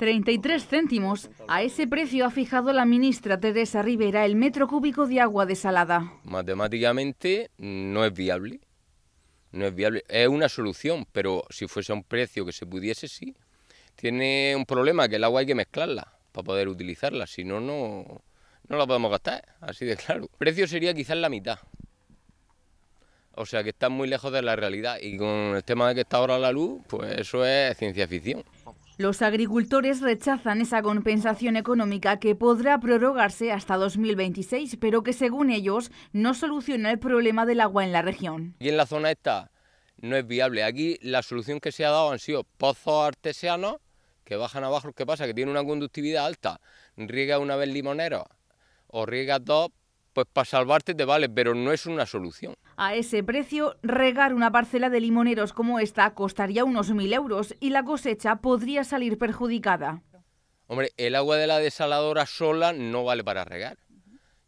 33 céntimos. A ese precio ha fijado la ministra Teresa Rivera el metro cúbico de agua desalada. Matemáticamente no es viable. No es viable. Es una solución, pero si fuese un precio que se pudiese, sí. Tiene un problema, que el agua hay que mezclarla para poder utilizarla. Si no, no, no la podemos gastar, así de claro. El precio sería quizás la mitad. O sea que está muy lejos de la realidad y con el tema de que está ahora la luz, pues eso es ciencia ficción. Los agricultores rechazan esa compensación económica que podrá prorrogarse hasta 2026, pero que según ellos no soluciona el problema del agua en la región. Y en la zona esta no es viable. Aquí la solución que se ha dado han sido pozos artesianos que bajan abajo. ¿Qué pasa? Que tienen una conductividad alta. Riega una vez limonero o riega dos, pues para salvarte te vale, pero no es una solución. A ese precio, regar una parcela de limoneros como esta costaría unos mil euros y la cosecha podría salir perjudicada. Hombre, el agua de la desaladora sola no vale para regar.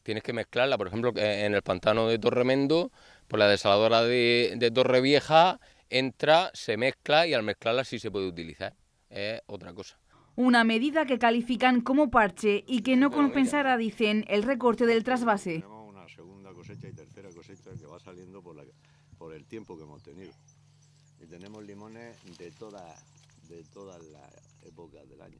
Tienes que mezclarla, por ejemplo, en el pantano de Torremendo, por pues la desaladora de, Torre Vieja entra, se mezcla y al mezclarla sí se puede utilizar. Es otra cosa. Una medida que califican como parche y que no compensará, dicen, el recorte del trasvase. Tenemos una segunda cosecha y tercera cosecha que va saliendo por, la, por el tiempo que hemos tenido. Y tenemos limones de todas de todas las épocas del año.